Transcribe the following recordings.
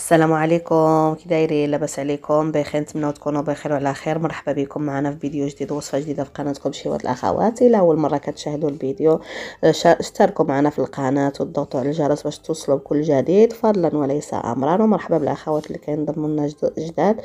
السلام عليكم كي دايرين لاباس عليكم بخير نتمنى تكونوا بخير وعلى خير مرحبا بكم معنا في فيديو جديد وصفه جديده في قناتكم شيوات الاخوات الى اول مره كتشاهدوا الفيديو اشتركوا معنا في القناه وضغطوا على الجرس باش توصلوا بكل جديد فضلا وليس امرا ومرحبا بالاخوات اللي كينضموا لنا جداد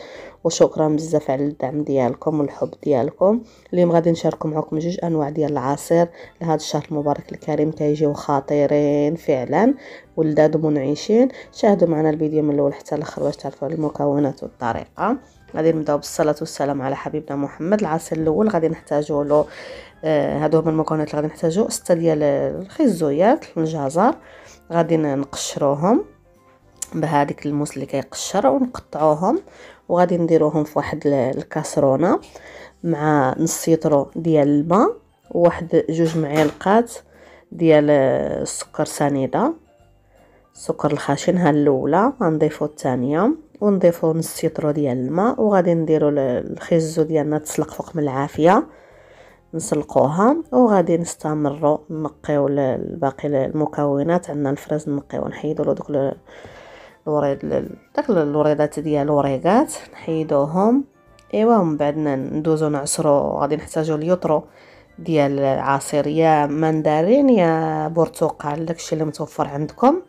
وشكرا بزاف على الدعم ديالكم والحب ديالكم اليوم غادي نشارك معكم جوج انواع ديال العصير لهذا الشهر المبارك الكريم كيجيو خطيرين فعلا ولداد ومنعشين شاهدوا معنا الفيديو من الاول حتى الاخر باش تعرفوا المكونات والطريقه غادي نبداو بالصلاه والسلام على حبيبنا محمد العسل الاول غادي نحتاجوا له آه، هادو هما المكونات اللي غادي نحتاجو سته ديال الخيزويات الجزر غادي نقشروهم بهذيك الموس اللي كيقشر ونقطعوهم وغادي نديروهم في واحد الكاسرونه مع نص يطرو ديال الماء وواحد جوج معالقات ديال السكر آه، سنيده السكر الخشن ها الاولى غنضيفو الثانيه ونضيفو نص يطرو ديال الماء وغادي نديرو الخيزو ديالنا تسلق فوق من العافيه نسلقوها وغادي نستمروا نقيو باقي المكونات عندنا الفراز نقيو نحيدو له دوك الوريد داك الوريدات ديال الوريقات نحيدوهم ايوا من بعد ندوزو نعصرو غادي نحتاجو اليطرو ديال عصير يا مندرين يا برتقال داكشي اللي متوفر عندكم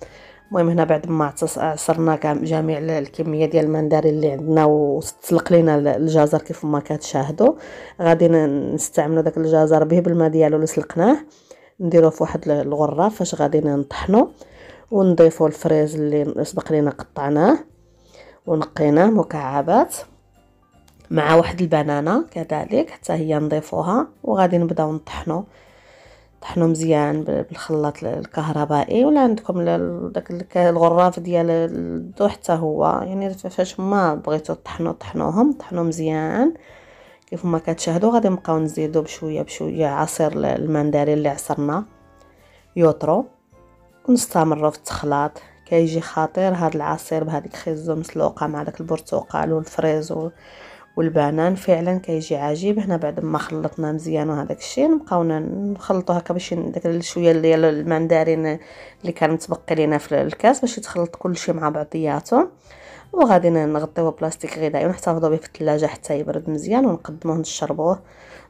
المهم هنا بعد ما عصرنا جميع الكميه ديال المندارين اللي عندنا وتسلق لينا الجزر كيف ما كتشاهدوا غادي نستعملوا داك الجزر به بالما ديالو اللي سلقناه نديروه في واحد الغره فاش غادي نطحنو ونضيفوا الفريز اللي سبق لينا قطعناه ونقيناه مكعبات مع واحد البنانه كذلك حتى هي نضيفوها وغادي نبداو نطحنو طحنو مزيان بالخلاط الكهربائي ولا عندكم داك الغراف ديال الدو حتى هو يعني فاش ما بغيتو طحنو طحنوهم طحنو مزيان كيف ما كتشاهدوا غادي نبقاو نزيدو بشويه بشويه عصير المندري اللي عصرنا يوطرو ونستمروا في التخلاط كيجي خطير هذا العصير بهذيك خيزو مسلوقه مع داك البرتقال والفريز والبنان فعلا كيجي عجيب هنا بعد ما خلطنا مزيان وهذاك الشيء نبقاو نخلطو هكا باش داك شويه ديال المندارين اللي كان متبقي لينا في الكاس باش يتخلط كلشي مع بعضياته وغادي نغطيوه بلاستيك غذائي ونحتفظوا به في الثلاجه حتى يبرد مزيان ونقدموه نشربوه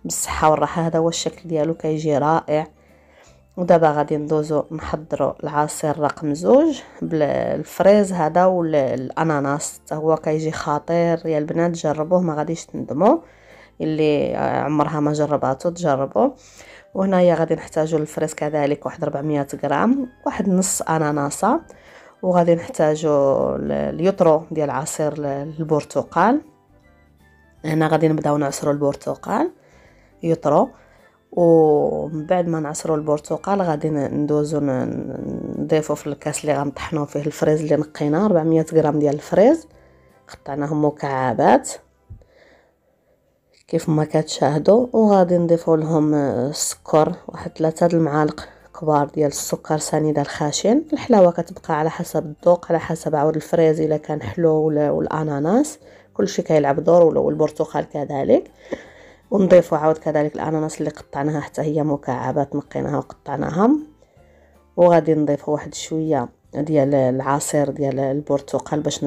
بالصحه والراحه هذا هو الشكل ديالو كيجي رائع ودابا غادي ندوزو نحضرو العصير رقم زوج بالفريز هذا والاناناس حتى هو كيجي خطير يا البنات جربوه ما غاديش تندموا اللي عمرها ما جرباتو تجربوه وهنايا غادي نحتاجو الفريز كذلك واحد 400 غرام واحد نص اناناسه وغادي نحتاجو اليطرو ديال عصير البرتقال هنا غادي نبداو نعصرو البرتقال يطرو ومن بعد ما نعصروا البرتقال غادي ندوزو نضيفو في الكاس اللي غنطحنو فيه الفريز اللي نقيناه 400 غرام ديال الفريز قطعناهم مكعبات كيف ما كتشاهدوا وغادي نضيفوا لهم السكر آه، واحد ثلاثة المعالق كبار ديال السكر سنيده الخشن الحلاوه كتبقى على حسب الذوق على حسب عود الفريز الا كان حلو ولا الاناناس كلشي كيلعب دور والبرتقال كذلك ونضيف عاود كذلك الاناناس اللي قطعناها حتى هي مكعبات نقيناها وقطعناها وغادي نضيف واحد شويه ديال العصير ديال البرتقال باش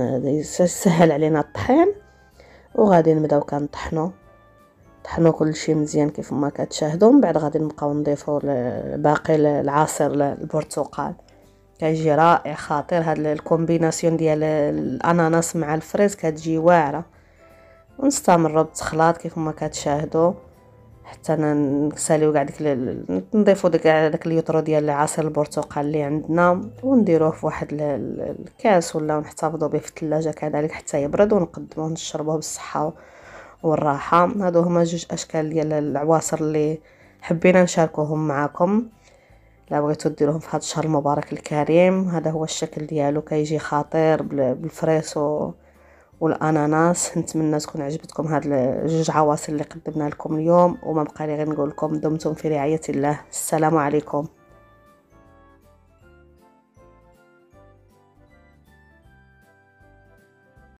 يسهل علينا الطحين وغادي نبداو كنطحنو طحنو كلشي مزيان كيف ما كتشاهدوا من بعد غادي نبقاو نضيفو باقي العصير البرتقال كيجي رائع خطير هاد الكومبيناسيون ديال الاناناس مع الفريز كتجي واعره ربط بالتخلاط كيف ما كتشاهدوا حتى نكساليو كاع ديك نضيفوا ديك داك اليوترو ديال العصير البرتقال اللي عندنا ونديروه في واحد الكاس ولا نحتفظوا به في الثلاجه كذلك حتى يبرد ونقدموه نشربوه بالصحه والراحه هادو هما جوج اشكال ديال العواصر اللي حبينا نشاركوهم معكم لا بغيتو ديروهم في هذا الشهر المبارك الكريم هذا هو الشكل ديالو كيجي خطير بالفريسو والاناناس نتمنى تكون عجبتكم هاد الجوج عواصر اللي قدمنا لكم اليوم وما بقى لي غير نقول لكم دمتم في رعايه الله السلام عليكم